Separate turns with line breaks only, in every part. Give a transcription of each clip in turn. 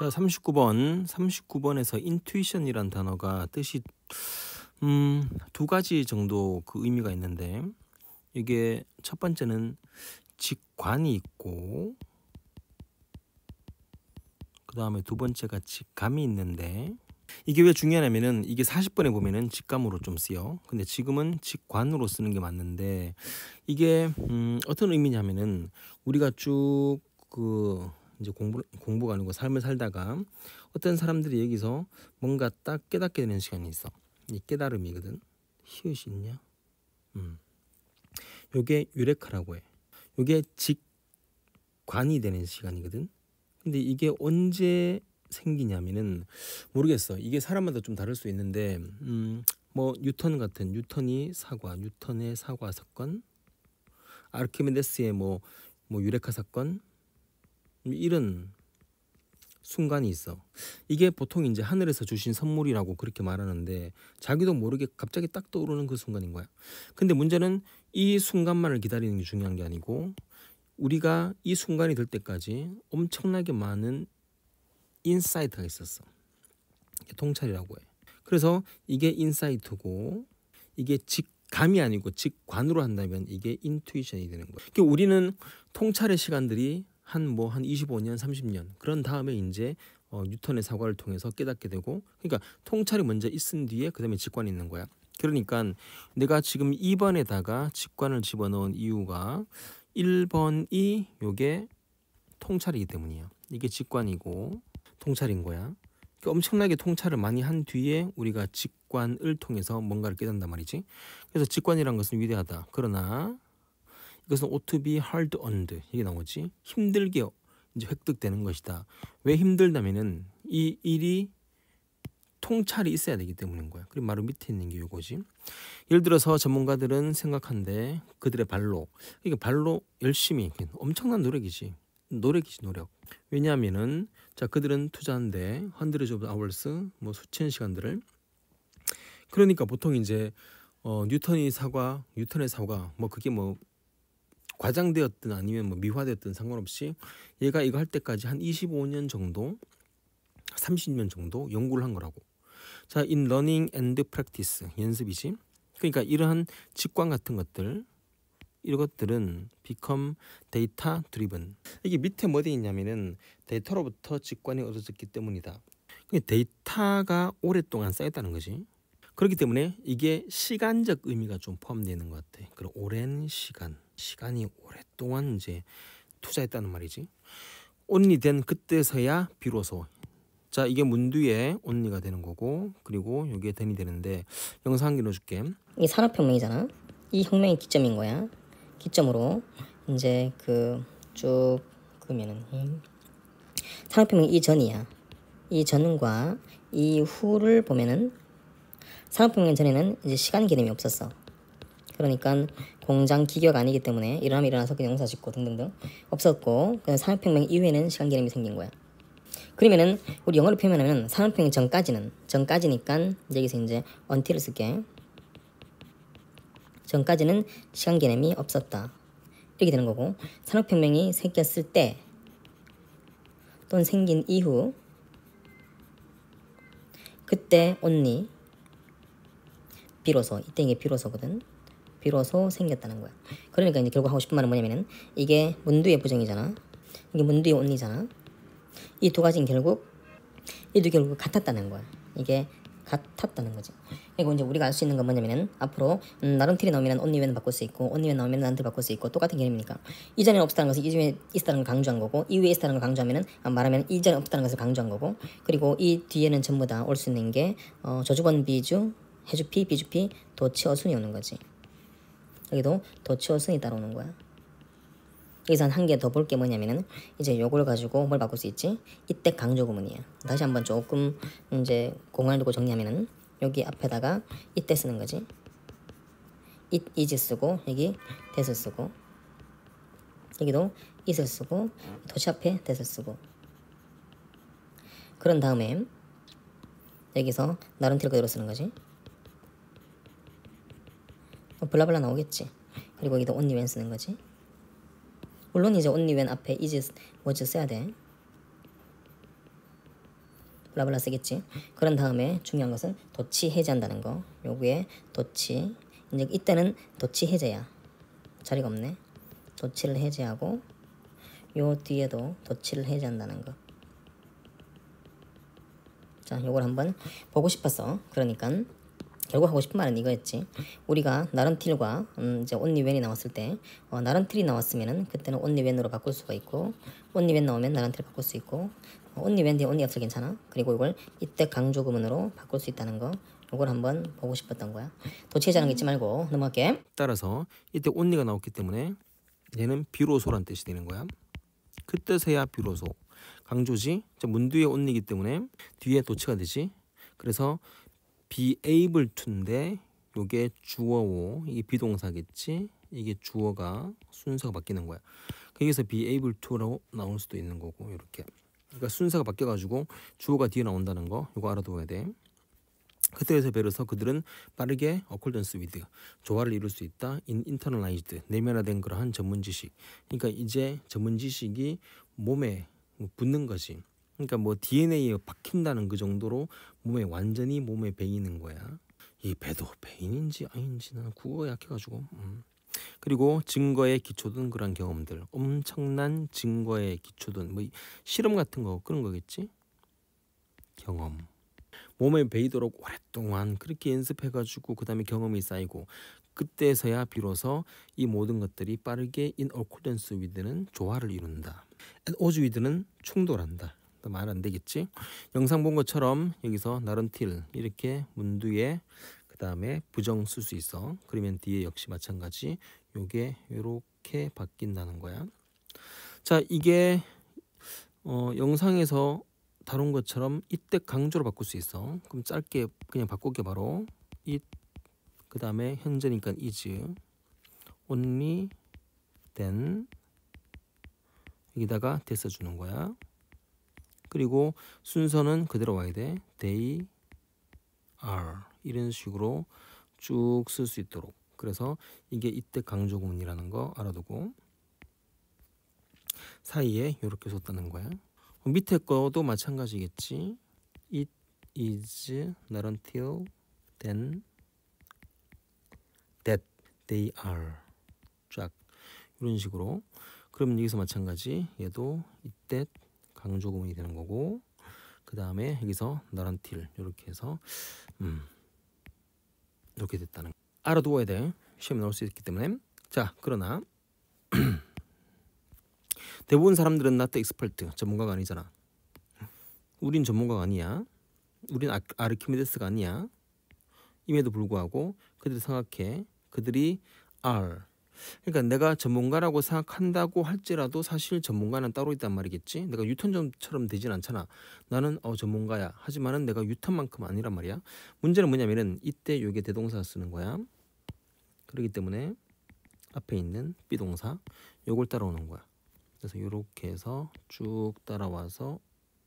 자, 39번. 39번에서 인투이션이란 단어가 뜻이 음, 두 가지 정도 그 의미가 있는데 이게 첫 번째는 직관이 있고 그다음에 두 번째가 직감이 있는데 이게 왜 중요하냐면은 이게 40번에 보면은 직감으로 좀 쓰여. 근데 지금은 직관으로 쓰는 게 맞는데 이게 음 어떤 의미냐면은 우리가 쭉그 이제 공부 공부가 아니고 삶을 살다가 어떤 사람들이 여기서 뭔가 딱 깨닫게 되는 시간이 있어. 이 깨달음이거든. 히읗이 있냐? 음. 요게 유레카라고 해. 요게 직관이 되는 시간이거든. 근데 이게 언제 생기냐면은 모르겠어. 이게 사람마다 좀 다를 수 있는데 음, 뭐 뉴턴 같은 뉴턴이 사과, 뉴턴의 사과 사건, 아르키메데스의 뭐뭐 뭐 유레카 사건, 이런 순간이 있어. 이게 보통 이제 하늘에서 주신 선물이라고 그렇게 말하는데 자기도 모르게 갑자기 딱 떠오르는 그 순간인 거야. 근데 문제는 이 순간만을 기다리는 게 중요한 게 아니고 우리가 이 순간이 될 때까지 엄청나게 많은 인사이트가 있었어. 통찰이라고 해. 그래서 이게 인사이트고 이게 직감이 아니고 직관으로 한다면 이게 인투이션이 되는 거예요. 그러니까 우리는 통찰의 시간들이 한뭐한 25년, 30년 그런 다음에 이제 어, 뉴턴의 사과를 통해서 깨닫게 되고 그러니까 통찰이 먼저 있은 뒤에 그다음에 직관이 있는 거야. 그러니까 내가 지금 2번에다가 직관을 집어넣은 이유가 1번이 요게 통찰이기 때문이에요. 이게 직관이고 통찰인 거야. 그러니까 엄청나게 통찰을 많이 한 뒤에 우리가 직관을 통해서 뭔가를 깨닫는단 말이지. 그래서 직관이란 것은 위대하다. 그러나 이것은 ought be hard earned 이게 나오지 힘들게 이제 획득되는 것이다. 왜 힘들다면은 이 일이 통찰이 있어야 되기 때문인 거야. 그리고 바로 밑에 있는 게 이거지. 예를 들어서 전문가들은 생각한데 그들의 발로 이게 그러니까 발로 열심히 엄청난 노력이지. 노력이지 노력. 왜냐하면은 자 그들은 투자한데 hundreds of hours 뭐 수천 시간들을 그러니까 보통 이제 어 뉴턴이 사과, 뉴턴의 사과 뭐 그게 뭐 과장되었든 아니면 뭐 미화되었든 상관없이 얘가 이거 할 때까지 한 25년 정도 30년 정도 연구를 한 거라고. 자, in learning and practice 연습이지. 그러니까 이러한 직관 같은 것들 이것들은 become data driven. 이게 밑에 뭐에 있냐면은 데이터로부터 직관이 얻어졌기 때문이다. 데이터가 오랫동안 쌓였다는 거지. 그렇기 때문에 이게 시간적 의미가 좀 포함되는 것 같아. 그런 오랜 시간. 시간이 오랫동안 이제 투자했다는 말이지. 언니 된 그때서야 비로소 자 이게 문뒤에 언니가 되는 거고 그리고 여기에 된이 되는데 영상 길어줄게.
이게 산업혁명이잖아. 이 혁명이 기점인 거야. 기점으로 이제 그 쭉 그러면은 음, 산업혁명 이전이야. 이 전과 이후를 보면은 산업혁명 전에는 이제 시간 개념이 없었어. 그러니까 공장 기격 아니기 때문에 일어나면 일어나서 그냥 용사 짓고 등등등 없었고 그냥 산업혁명 이후에는 시간 개념이 생긴 거야. 그러면은 우리 영어로 표현하면 산업혁명 전까지는 전까지니까 여기서 이제 언티를 쓸게. 전까지는 시간 개념이 없었다. 이렇게 되는 거고 산업혁명이 생겼을 때 또는 생긴 이후 그때 언니 비로소 이때 이게 비로소거든 비로소 생겼다는 거야. 그러니까 이제 결국 하고 싶은 말은 뭐냐면은 이게 문두의 부정이잖아. 이게 문두의 온리잖아. 이 두 가지는 결국 이두 결국 같았다는 거야. 이게 같았다는 거지. 그리고 이제 우리가 알 수 있는 건 뭐냐면은 앞으로 음, 나름 틀이 나오면 언니면 바꿀 수 있고 언니면 나오면 나한테 바꿀 수 있고 똑같은 개념이니까 이전에는 없었다는 것을 이전에 있었다는 걸 강조한 거고 이후에 있었다는 걸 강조하면은 아, 말하면 이전에 없었다는 것을 강조한 거고 그리고 이 뒤에는 전부 다 올 수 있는 게 어, 저주번 비주 해주피 비주피 도치 어순이 오는 거지. 여기도 도치옷슨이 따라오는 거야. 이기선한개 더 볼 게 뭐냐면은 이제 요걸 가지고 뭘 바꿀 수 있지? 이때 강조 구문이야. 다시 한번 조금 이제 공간을 두고 정리하면은 여기 앞에다가 이때 쓰는 거지. 이 이지 쓰고 여기 대서 쓰고 여기도 이을 쓰고 도치 앞에 대서 쓰고 그런 다음에 여기서 나름대로 그대로 쓰는 거지. 어, 블라블라 나오겠지. 그리고 여기다 only when 쓰는 거지. 물론 이제 only when 앞에 is, was 써야 돼. 블라블라 쓰겠지. 그런 다음에 중요한 것은 도치 해제한다는 거. 요기에 도치. 이제 이때는 도치 해제야. 자리가 없네. 도치를 해제하고 요 뒤에도 도치를 해제한다는 거. 자, 요걸 한번 보고 싶어서 그러니까 결국 하고 싶은 말은 이거였지. 우리가 나름틸과 음, 이제 온리웬이 나왔을 때 어, 나름틸이나왔으면 그때는 온리웬으로 바꿀 수가 있고 온리웬 나오면 나른틸 바꿀 수 있고 어, 온리웬 뒤에 온리 없어 괜찮아. 그리고 이걸 이때 강조구문으로 바꿀 수 있다는 거. 이걸 한번 보고 싶었던 거야. 도치해자는 잊지 말고 넘어갈게.
따라서 이때 온리가 나왔기 때문에 얘는 비로소란 뜻이 되는 거야. 그때서야 비로소 강조지 문뒤에 온리기 때문에 뒤에 도치가 되지. 그래서 be able to인데 요게 주어오 이게 비동사겠지 이게 주어가 순서가 바뀌는 거야 그러니까 여기서 be able to라고 나올 수도 있는 거고 이렇게 그러니까 순서가 바뀌어가지고 주어가 뒤에 나온다는 거 이거 알아둬야 돼 그때에서 베려서 그들은 빠르게 어콜던스 위드 조화를 이룰 수 있다 인터널라이즈드 내면화된 그러한 전문 지식 그러니까 이제 전문 지식이 몸에 붙는 거지 그러니까 뭐 DNA에 박힌다는 그 정도로 몸에 완전히 몸에 배이는 거야. 이 배도 배인인지 아닌지 는 그거 약해가지고. 음. 그리고 증거에 기초된 그런 경험들, 엄청난 증거에 기초된 뭐 실험 같은 거 그런 거겠지? 경험. 몸에 배이도록 오랫동안 그렇게 연습해가지고 그 다음에 경험이 쌓이고 그때서야 비로소 이 모든 것들이 빠르게 인어 a c 스위드는 조화를 이룬다. 오즈 위드는 충돌한다. 말안 되겠지? 영상 본 것처럼 여기서 나른틸 이렇게 문두에 그 다음에 부정 쓸 수 있어. 그러면 뒤에 역시 마찬가지. 요게 이렇게 바뀐다는 거야. 자 이게 어, 영상에서 다룬 것처럼 이때 강조로 바꿀 수 있어. 그럼 짧게 그냥 바꿀게 바로 이 그 다음에 현재니까 is only then 여기다가 됐어 주는 거야. 그리고 순서는 그대로 와야 돼. They are 이런 식으로 쭉 쓸 수 있도록. 그래서 이게 이때 강조문이라는거 알아두고 사이에 이렇게 썼다는 거야. 밑에 거도 마찬가지겠지. It is not until then that they are 쫙 이런 식으로 그럼 여기서 마찬가지 얘도 이때 강조 구문이 되는 거고 그 다음에 여기서 너란틸 이렇게 해서 음 이렇게 됐다는 거. 알아두어야 돼 시험에 나올 수 있기 때문에 자 그러나 대부분 사람들은 나트 익스퍼트 전문가가 아니잖아 우린 전문가가 아니야 우린 아, 아르키메데스가 아니야 임에도 불구하고 그들이 생각해 그들이 a r 그러니까 내가 전문가라고 생각한다고 할지라도 사실 전문가는 따로 있단 말이겠지. 내가 유턴처럼 되진 않잖아. 나는 어 전문가야. 하지만은 내가 유턴만큼 아니란 말이야. 문제는 뭐냐면은 이때 요게 대동사 쓰는 거야. 그러기 때문에 앞에 있는 비동사 요걸 따라오는 거야. 그래서 이렇게 해서 쭉 따라와서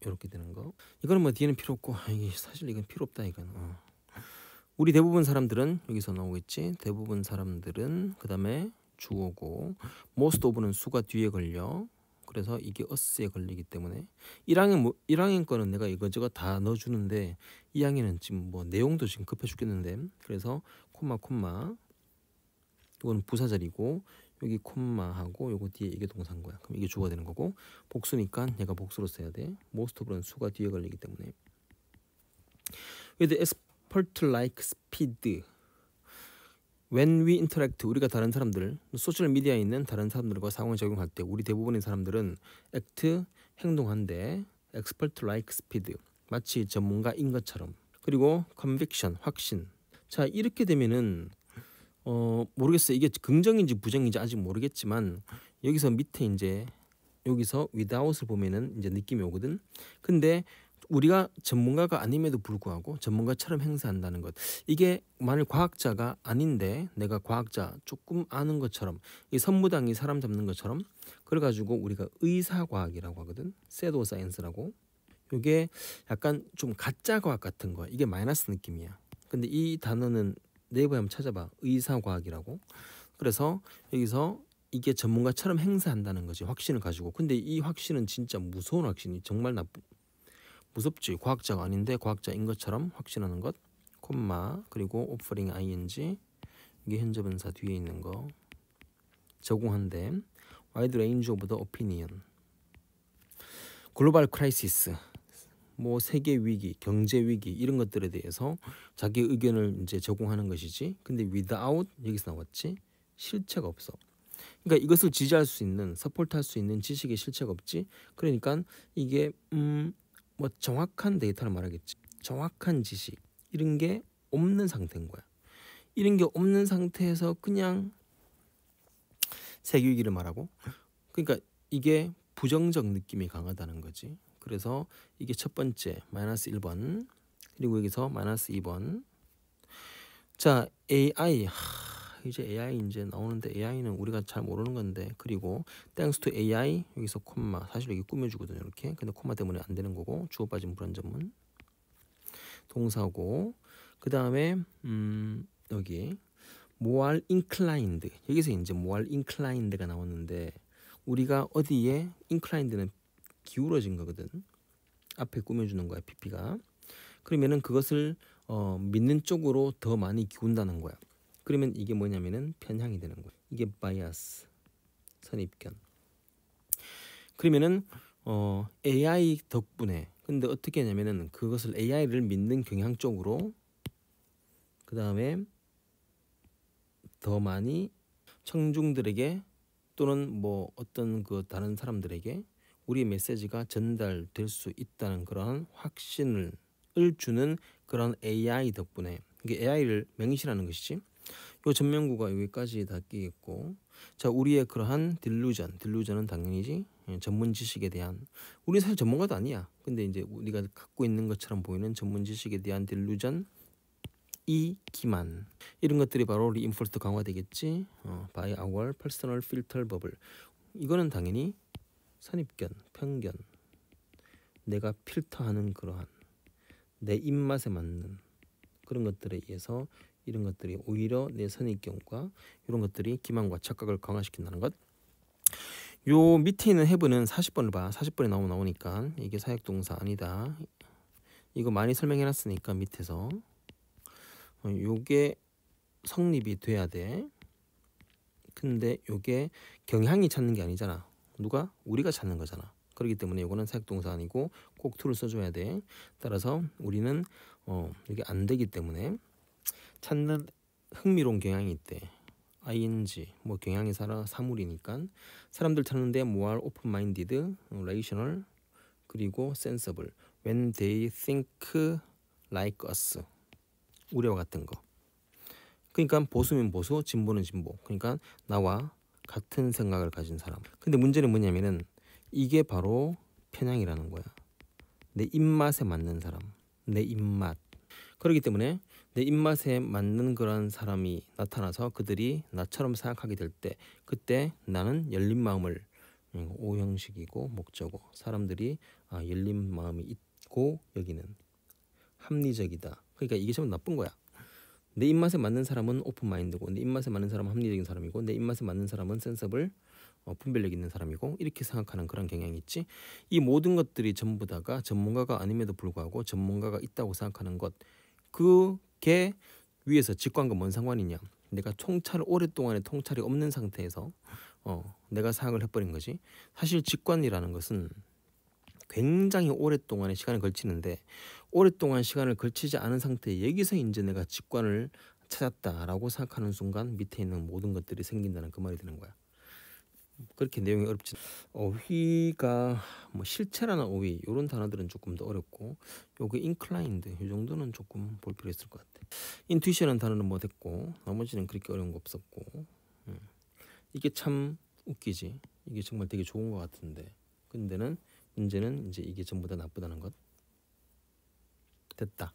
이렇게 되는 거. 이거는 뭐 뒤에는 필요 없고 아, 이게 사실 이건 필요 없다 이건. 어. 우리 대부분 사람들은 여기서 나오겠지. 대부분 사람들은 그 다음에 주어고 most of는 수가 뒤에 걸려. 그래서 이게 us에 걸리기 때문에 1학년 뭐 1학년 거는 내가 이거저거 다 넣어 주는데 2학년은 지금 뭐 내용도 지금 급해 죽겠는데. 그래서 콤마 콤마 이건 부사절이고 여기 콤마하고 요거 뒤에 이게 동사인 거야. 그럼 이게 주어가 되는 거고 복수니까 얘가 복수로 써야 돼. most of는 수가 뒤에 걸리기 때문에. with expert like speed When we interact, 우리가 다른 사람들, 소셜 미디어에 있는 다른 사람들과 상황 을 적용할 때 우리 대부분의 사람들은 act, 행동한데 expert like speed, 마치 전문가인 것처럼 그리고 conviction, 확신 자 이렇게 되면은 어 모르겠어요 이게 긍정인지 부정인지 아직 모르겠지만 여기서 밑에 이제 여기서 without을 보면은 이제 느낌이 오거든 근데 우리가 전문가가 아님에도 불구하고 전문가처럼 행사한다는 것 이게 만일 과학자가 아닌데 내가 과학자 조금 아는 것처럼 이 선무당이 사람 잡는 것처럼 그래 가지고 우리가 의사과학이라고 하거든 세도 사이언스라고 이게 약간 좀 가짜 과학 같은 거야 이게 마이너스 느낌이야 근데 이 단어는 네이버에 한번 찾아봐 의사과학이라고 그래서 여기서 이게 전문가처럼 행사한다는 거지 확신을 가지고 근데 이 확신은 진짜 무서운 확신이 정말 나쁜 무섭지 과학자가 아닌데 과학자인 것처럼 확신하는 것 콤마 그리고 offering ing 이게 현재 분사 뒤에 있는 거적공한데 wide range of the opinion 글로벌 크라이시스 뭐 세계 위기, 경제 위기 이런 것들에 대해서 자기 의견을 이제 적공하는 것이지. 근데 without 여기서 나왔지 실체가 없어. 그러니까 이것을 지지할 수 있는, 서포트할 수 있는 지식의 실체가 없지. 그러니까 이게 음뭐 정확한 데이터를 말하겠지. 정확한 지식 이런 게 없는 상태인 거야. 이런 게 없는 상태에서 그냥 세균기를 말하고 그러니까 이게 부정적 느낌이 강하다는 거지. 그래서 이게 첫 번째 마이너스 1번 그리고 여기서 마이너스 2번 자 AI 하, 이제 AI 이제 나오는데 AI는 우리가 잘 모르는 건데 그리고 thanks to AI 여기서 콤마 사실 여기 꾸며주거든요 이렇게 근데 콤마 때문에 안 되는 거고 주어 빠진 불안점은 동사고 그 다음에 음 여기 모알 인클라인드 여기서 이제 모알 인클라인드가 나왔는데 우리가 어디에 인클라인드는 기울어진 거거든 앞에 꾸며주는 거야 PP가 그러면은 그것을 어, 믿는 쪽으로 더 많이 기운다는 거야 그러면 이게 뭐냐면은 편향이 되는 거예요. 이게 바이아스, 선입견. 그러면은 어, AI 덕분에 근데 어떻게 하냐면은 그것을 AI를 믿는 경향 쪽으로 그 다음에 더 많이 청중들에게 또는 뭐 어떤 그 다른 사람들에게 우리 메시지가 전달될 수 있다는 그러 확신을 주는 그런 AI 덕분에 이게 AI를 맹신하는 것이지 요 전면구가 여기까지 다 끼겠고 자 우리의 그러한 딜루전 딜루전은 당연히지 예, 전문 지식에 대한 우리 사실 전문가도 아니야 근데 이제 우리가 갖고 있는 것처럼 보이는 전문 지식에 대한 딜루전 이 기만 이런 것들이 바로 리인포스트 강화되겠지 어, by our personal filter bubble 이거는 당연히 선입견 편견 내가 필터하는 그러한 내 입맛에 맞는 그런 것들에 의해서 이런 것들이 오히려 내 선입견과 이런 것들이 기만과 착각을 강화시킨다는 것. 요 밑에 있는 해브는 40번을 봐. 40번에 나오 나오니까 이게 사역동사 아니다. 이거 많이 설명해놨으니까 밑에서 어, 요게 성립이 돼야 돼. 근데 요게 경향이 찾는 게 아니잖아. 누가? 우리가 찾는 거잖아. 그렇기 때문에 이거는 사역동사아니고 꼭 to를 써줘야 돼. 따라서 우리는 어, 이게 안 되기 때문에 찾는 흥미로운 경향이 있대. ing 뭐 경향이 살아 사물이니까 사람들 찾는데 뭐할 오픈 마인디드, 레이셔널 그리고 센서블 s i b l e when they think like us. 우려와 같은 거. 그러니까 보수면 보수, 진보는 진보. 그러니까 나와 같은 생각을 가진 사람. 근데 문제는 뭐냐면은 이게 바로 편향이라는 거야. 내 입맛에 맞는 사람, 내 입맛. 그렇기 때문에 내 입맛에 맞는 그런 사람이 나타나서 그들이 나처럼 생각하게 될 때 그때 나는 열린 마음을 오 형식이고 목적고 사람들이 아, 열린 마음이 있고 여기는 합리적이다. 그러니까 이게 참 나쁜 거야. 내 입맛에 맞는 사람은 오픈 마인드고 내 입맛에 맞는 사람은 합리적인 사람이고 내 입맛에 맞는 사람은 센서블 어, 분별력 있는 사람이고 이렇게 생각하는 그런 경향이 있지 이 모든 것들이 전부 다가 전문가가 아님에도 불구하고 전문가가 있다고 생각하는 것 그게 위에서 직관과 뭔 상관이냐 내가 통찰 을오랫동안에 통찰이 없는 상태에서 어, 내가 사항을 해버린 거지 사실 직관이라는 것은 굉장히 오랫동안의 시간을 걸치는데 오랫동안 시간을 걸치지 않은 상태에 여기서 이제 내가 직관을 찾았다라고 생각하는 순간 밑에 있는 모든 것들이 생긴다는 그 말이 되는 거야. 그렇게 내용이 어렵지. 어휘가 뭐 실체라는 어휘 이런 단어들은 조금 더 어렵고 요게 인클라인드 이 정도는 조금 볼 필요 있을 것 같아. 인투이션는 단어는 뭐 됐고 나머지는 그렇게 어려운 거 없었고 음. 이게 참 웃기지. 이게 정말 되게 좋은 것 같은데 근데는 문제는 이제 이게 전부 다 나쁘다는 것. 됐다.